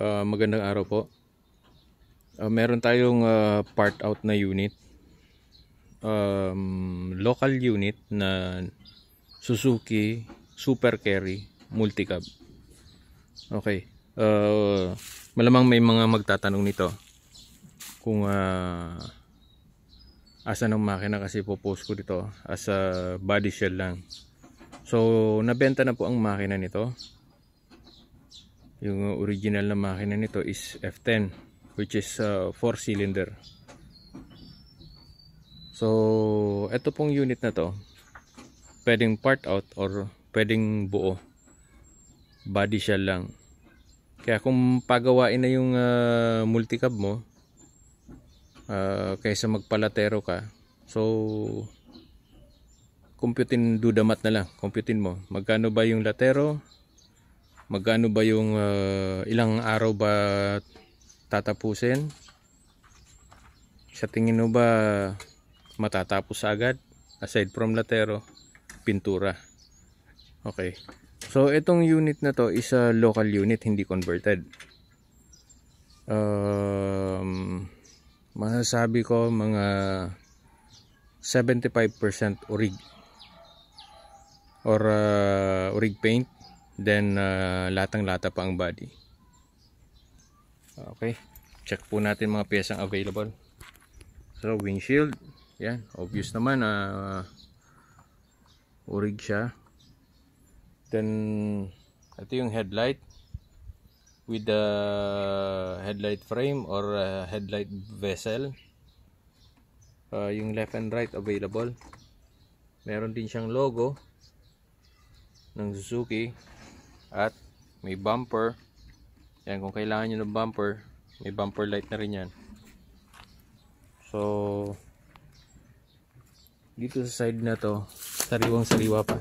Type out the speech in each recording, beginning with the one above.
Uh, magandang araw po. Uh, meron tayong uh, part out na unit. Um, local unit na Suzuki Super Carry Multicab. Okay. Uh, malamang may mga magtatanong nito kung uh, asan ng makina kasi popost ko dito as a body shell lang. So, nabenta na po ang makina nito yung original na makina nito is F10 which is 4 uh, cylinder so ito pong unit na to pwedeng part out or pwedeng buo body shell lang kaya kung pagawain na yung uh, multicab mo uh, kaysa magpalatero ka so computin dudamat na lang computin mo magkano ba yung latero magkano ba yung uh, ilang araw ba tatapusin sa tingin mo ba matatapos agad aside from latero pintura okay so itong unit na to is a local unit hindi converted um, masasabi ko mga 75% orig or uh, ah, urig paint Then uh, ah, latang lata pa ang body. Okay. Check po natin mga piyesang available. So windshield. Yan. Obvious naman. Uh, urig siya. Then ito yung headlight with the headlight frame or ah, headlight vessel uh, yung left and right available meron din siyang logo ng Suzuki at may bumper yan kung kailangan nyo ng bumper may bumper light na rin yan so dito sa side na to sariwang sariwa pa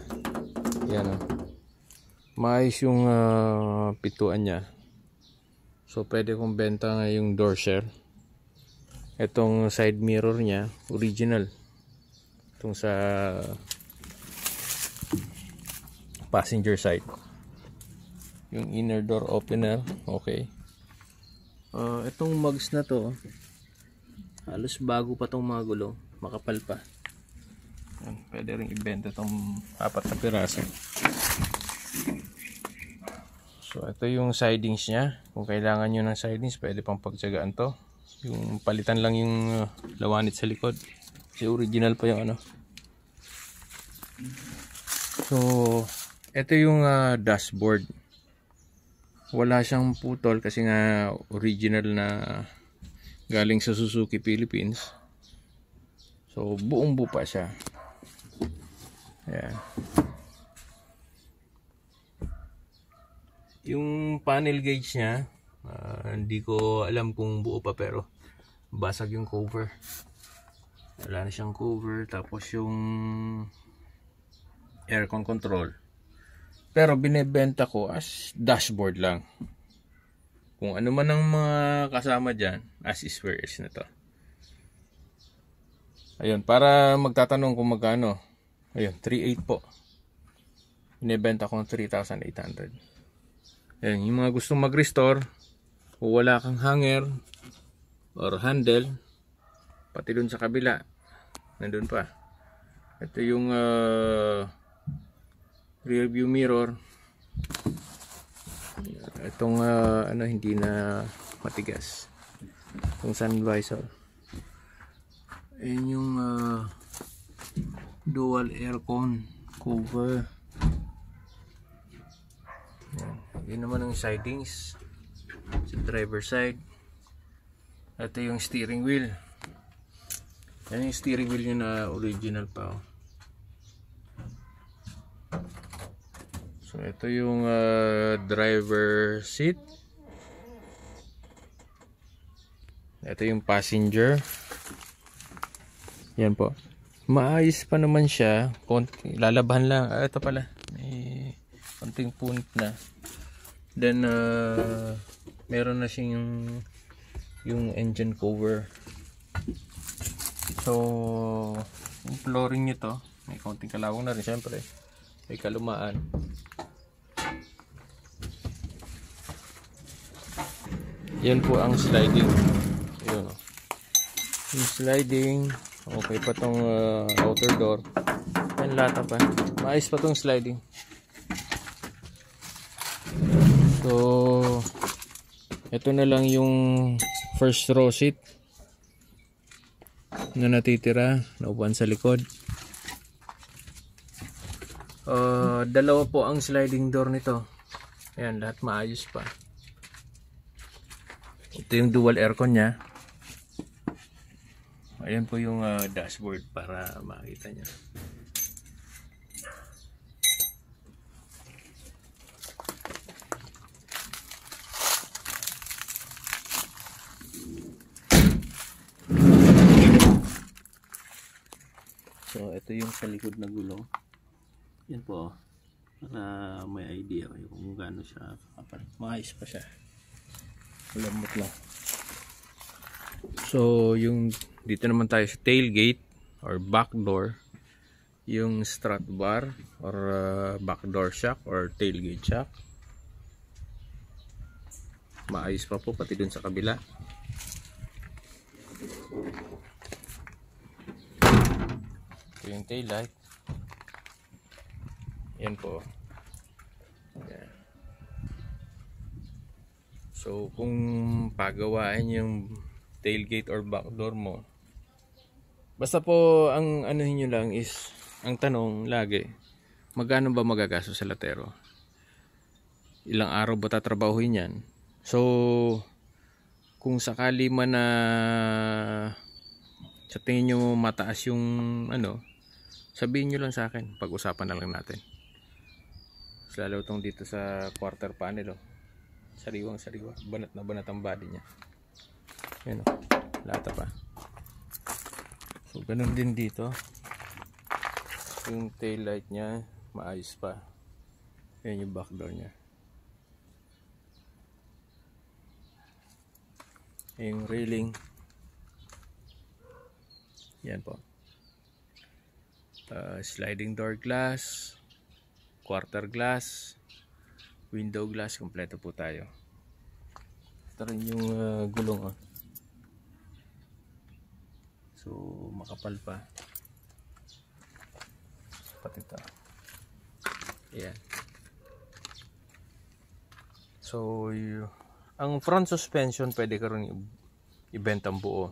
yan o oh. maayos yung uh, ah, pituan nya so pwede kong benta ngayong door share itong side mirror nya original itong sa passenger side yung inner door opener okay uh, itong mugs na to halos bago pa tong mga gulong makapal pa pwede rin ibenta tong apat na piraso so ito yung sidings nya kung kailangan nyo ng sidings pwede pang pagtsagaan to yung palitan lang yung uh, lawanit sa likod kasi original pa yung ano so ito yung uh, dashboard wala siyang putol kasi nga original na galing sa Suzuki Philippines so buong buo pa siya ayan yung panel gauge niya uh, hindi ko alam kung buo pa pero basag yung cover wala na siyang cover tapos yung aircon control pero binebenta ko as dashboard lang. Kung ano man ang mga kasama dyan, as is where is na to. Ayun, para magtatanong kung magkano. Ayun, 3.8 po. Binebenta ko ng 3,800. Ayun, yung mga gustong mag-restore, kung wala kang hanger or handle, pati dun sa kabila, nandun pa. Ito yung uh, rear view mirror itong uh, ano hindi na matigas itong sun visor and yung uh, dual aircon cover yan. yun naman ang sidings sa driver side ito yung steering wheel yan yung steering wheel nyo na original pa oh. So, ito yung uh, driver seat. Ito yung passenger. Yan po. Maayos pa naman siya. Konti, lalaban lang. Ah, ito pala. May konting punit na. Then, uh, meron na siya yung, yung engine cover. So, yung flooring nito, may konting kalawang na rin syempre. May kalumaan. yan po ang sliding yun o oh. yung sliding okay pa tong uh, outer door yan lata pa maayos pa tong sliding so ito na lang yung first row seat na natitira naupuan sa likod uh, dalawa po ang sliding door nito ayan lahat maayos pa ito yung dual aircon niya ayan po yung uh, dashboard para makita niya. So, ito yung sa likod na gulong. Yan po. Oh. Para may idea kayo kung gaano siya kapal. Maayos pa siya lamot na so yung dito naman tayo sa tailgate or back door yung strut bar or uh, back door shock or tailgate shock maayos pa po pati dun sa kabila ito yung tail light yan po So kung pagawain yung tailgate or back door mo, basta po ang ano niyo lang is ang tanong lagi, magkano ba magagastos sa latero? Ilang araw ba tatrabahuin yan? So kung sakali man na sa tingin nyo mataas yung ano, sabihin nyo lang sa akin. Pag-usapan na lang natin. Lalo tong dito sa quarter panel oh sariwang sariwa banat na banat ang body niya ayun o lata pa so ganun din dito yung tail light niya maayos pa ayun yung back door niya yung railing yan po uh, sliding door glass quarter glass window glass kompleto po tayo ito rin yung uh, gulong oh. so makapal pa pati ito ayan so yung, ang front suspension pwede ka rin i-bent ang buo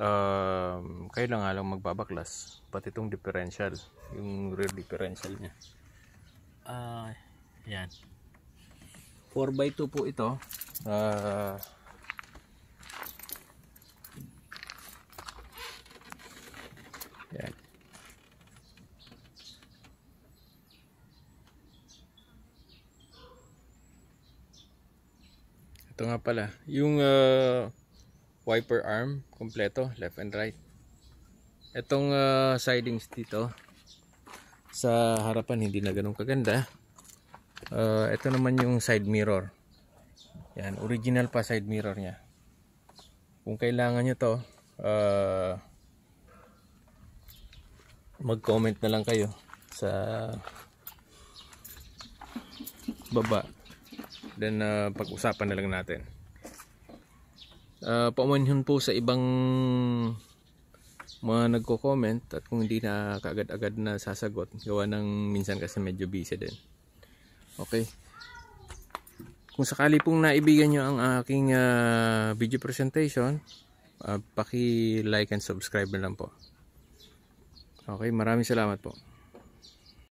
um, kayo na nga lang magbabaklas pati itong differential yung rear differential niya ah uh, Ayan. 4x2 po ito. Uh, yan. Ito nga pala. Yung uh, wiper arm kompleto. Left and right. Itong uh, sidings dito sa harapan hindi na ganun kaganda uh, ito naman yung side mirror yan original pa side mirror niya. kung kailangan nyo to uh, ah, mag comment na lang kayo sa baba then uh, pag-usapan na lang natin uh, paumanhin po sa ibang mga nagko-comment at kung hindi na kaagad-agad na sasagot gawa ng minsan kasi medyo busy din Okay. Kung sakali pong naibigan nyo ang aking uh, video presentation, uh, paki-like and subscribe na lang po. Okay, maraming salamat po.